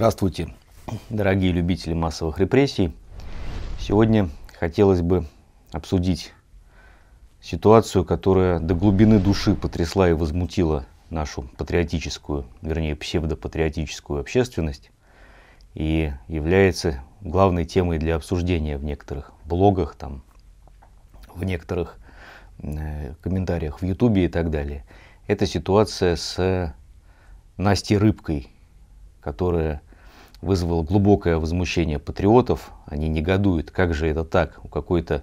Здравствуйте, дорогие любители массовых репрессий. Сегодня хотелось бы обсудить ситуацию, которая до глубины души потрясла и возмутила нашу патриотическую, вернее псевдопатриотическую общественность и является главной темой для обсуждения в некоторых блогах, там, в некоторых э, комментариях в Ютубе и так далее. Это ситуация с Настей Рыбкой, которая вызвал глубокое возмущение патриотов. Они негодуют, как же это так? У какой-то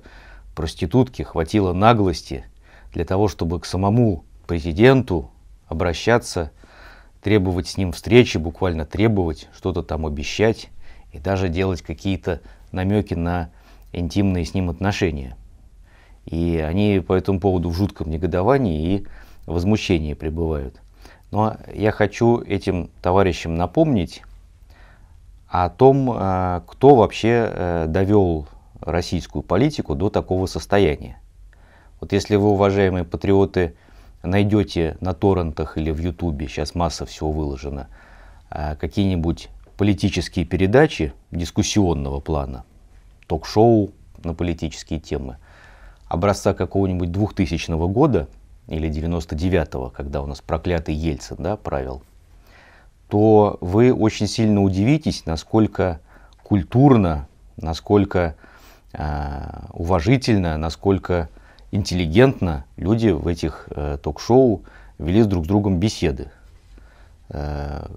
проститутки хватило наглости для того, чтобы к самому президенту обращаться, требовать с ним встречи, буквально требовать, что-то там обещать и даже делать какие-то намеки на интимные с ним отношения. И они по этому поводу в жутком негодовании и возмущении пребывают. Но ну, а я хочу этим товарищам напомнить, о том, э, кто вообще э, довел российскую политику до такого состояния. Вот если вы, уважаемые патриоты, найдете на торрентах или в Ютубе, сейчас масса всего выложено э, какие-нибудь политические передачи дискуссионного плана, ток-шоу на политические темы, образца какого-нибудь 2000 года или 99-го, когда у нас проклятый Ельцин да, правил – то вы очень сильно удивитесь, насколько культурно, насколько э, уважительно, насколько интеллигентно люди в этих э, ток-шоу вели с друг с другом беседы. Э,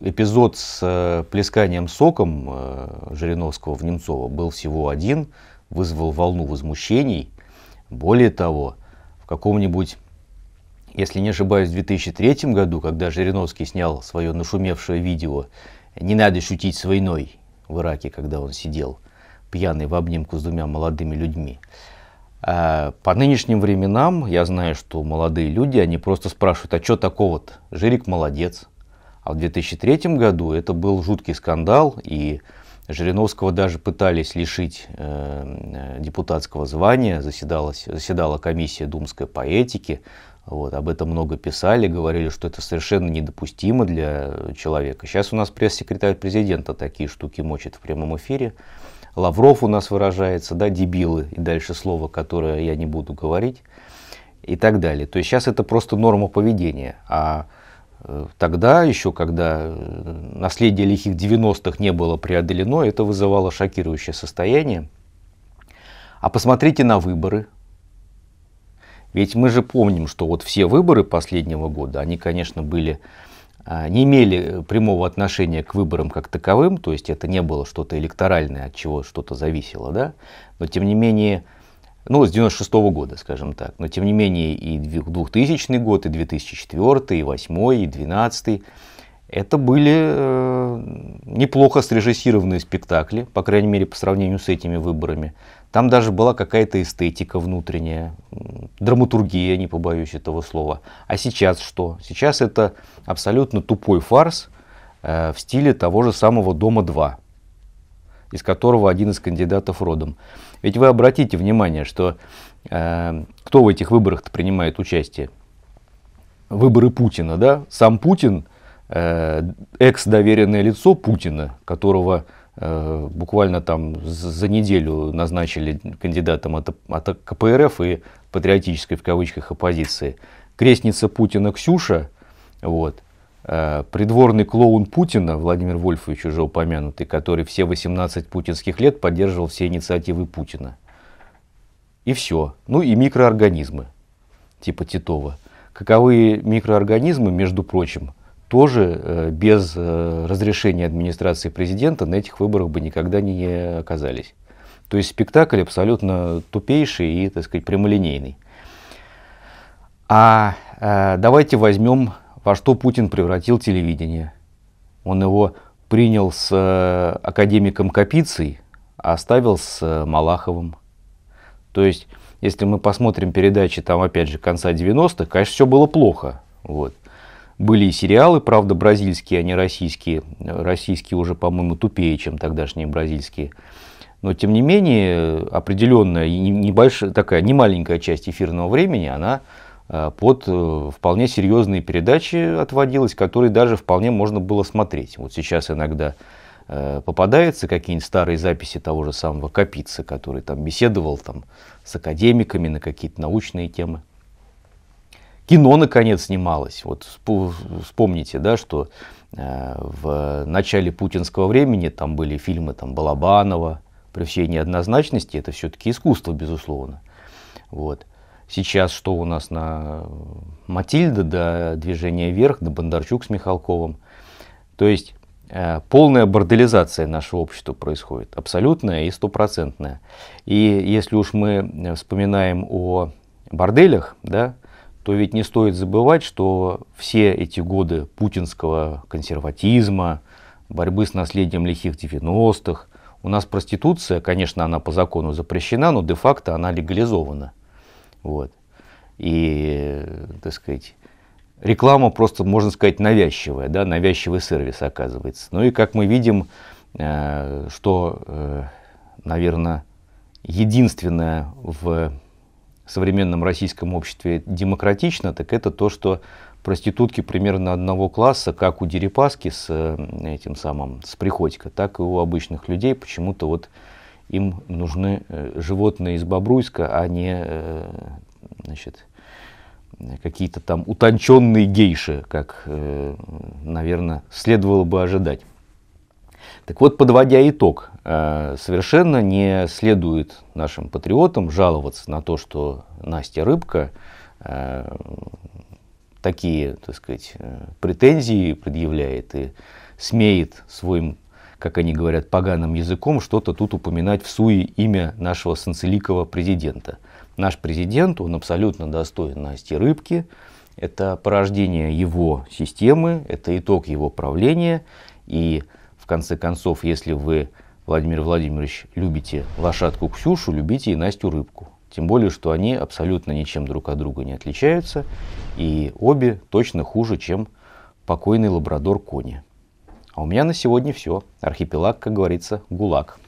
эпизод с э, плесканием соком э, Жириновского в Немцова был всего один, вызвал волну возмущений. Более того, в каком-нибудь если не ошибаюсь, в 2003 году, когда Жириновский снял свое нашумевшее видео «Не надо шутить с войной» в Ираке, когда он сидел пьяный в обнимку с двумя молодыми людьми. А, по нынешним временам я знаю, что молодые люди, они просто спрашивают, а что такого-то? Жирик молодец. А в 2003 году это был жуткий скандал, и Жириновского даже пытались лишить э, э депутатского звания, Заседалась, заседала комиссия Думская по этике, вот, об этом много писали, говорили, что это совершенно недопустимо для человека. Сейчас у нас пресс-секретарь президента такие штуки мочит в прямом эфире. Лавров у нас выражается, да, дебилы, и дальше слово, которое я не буду говорить, и так далее. То есть сейчас это просто норма поведения. А э, тогда еще, когда э, наследие лихих 90-х не было преодолено, это вызывало шокирующее состояние. А посмотрите на выборы ведь мы же помним, что вот все выборы последнего года, они, конечно, были а, не имели прямого отношения к выборам как таковым, то есть это не было что-то электоральное, от чего что-то зависело, да, но тем не менее, ну, с 96 -го года, скажем так, но тем не менее и 2000 год, и 2004, и 2008, и 2012, это были э, неплохо срежиссированные спектакли, по крайней мере, по сравнению с этими выборами. Там даже была какая-то эстетика внутренняя, драматургия, не побоюсь этого слова. А сейчас что? Сейчас это абсолютно тупой фарс э, в стиле того же самого «Дома-2», из которого один из кандидатов родом. Ведь вы обратите внимание, что э, кто в этих выборах принимает участие? Выборы Путина, да? Сам Путин – Э, экс-доверенное лицо Путина, которого э, буквально там за неделю назначили кандидатом от, от КПРФ и патриотической в кавычках оппозиции. Крестница Путина Ксюша, вот, э, придворный клоун Путина, Владимир Вольфович уже упомянутый, который все 18 путинских лет поддерживал все инициативы Путина. И все. Ну и микроорганизмы, типа Титова. Каковы микроорганизмы, между прочим, тоже э, без э, разрешения администрации президента на этих выборах бы никогда не оказались. То есть спектакль абсолютно тупейший и, так сказать, прямолинейный. А э, давайте возьмем, во что Путин превратил телевидение. Он его принял с академиком Капицей, а оставил с Малаховым. То есть, если мы посмотрим передачи, там, опять же, конца 90-х, конечно, все было плохо. Вот. Были и сериалы, правда, бразильские, а не российские. Российские уже, по-моему, тупее, чем тогдашние бразильские. Но, тем не менее, определенная, небольшая, такая немаленькая часть эфирного времени, она э, под э, вполне серьезные передачи отводилась, которые даже вполне можно было смотреть. Вот сейчас иногда э, попадаются какие-нибудь старые записи того же самого Капицы, который там беседовал там, с академиками на какие-то научные темы. Кино, наконец, снималось. Вот вспомните, да, что э, в начале путинского времени там были фильмы там, Балабанова, при всей неоднозначности, это все-таки искусство, безусловно. Вот. Сейчас что у нас на Матильда, до движения вверх, на Бондарчук с Михалковым. То есть э, полная борделизация нашего общества происходит, абсолютная и стопроцентная. И если уж мы э, вспоминаем о борделях, да, то ведь не стоит забывать, что все эти годы путинского консерватизма, борьбы с наследием лихих 90-х, у нас проституция, конечно, она по закону запрещена, но де-факто она легализована. Вот. И, так сказать, реклама просто, можно сказать, навязчивая, да, навязчивый сервис оказывается. Ну и как мы видим, э, что, э, наверное, единственное в в современном российском обществе демократично, так это то, что проститутки примерно одного класса, как у Дерипаски с этим самым, с Приходько, так и у обычных людей почему-то вот им нужны э, животные из Бобруйска, а не э, значит, какие-то там утонченные гейши, как, э, наверное, следовало бы ожидать. Так вот, подводя итог Э, совершенно не следует нашим патриотам жаловаться на то, что Настя Рыбка э, такие, так сказать, э, претензии предъявляет и смеет своим, как они говорят, поганым языком что-то тут упоминать в суе имя нашего санцеликого президента. Наш президент, он абсолютно достоин Насти Рыбки, это порождение его системы, это итог его правления, и в конце концов, если вы Владимир Владимирович, любите лошадку Ксюшу, любите и Настю Рыбку. Тем более, что они абсолютно ничем друг от друга не отличаются, и обе точно хуже, чем покойный лабрадор Кони. А у меня на сегодня все. Архипелаг, как говорится, гулаг.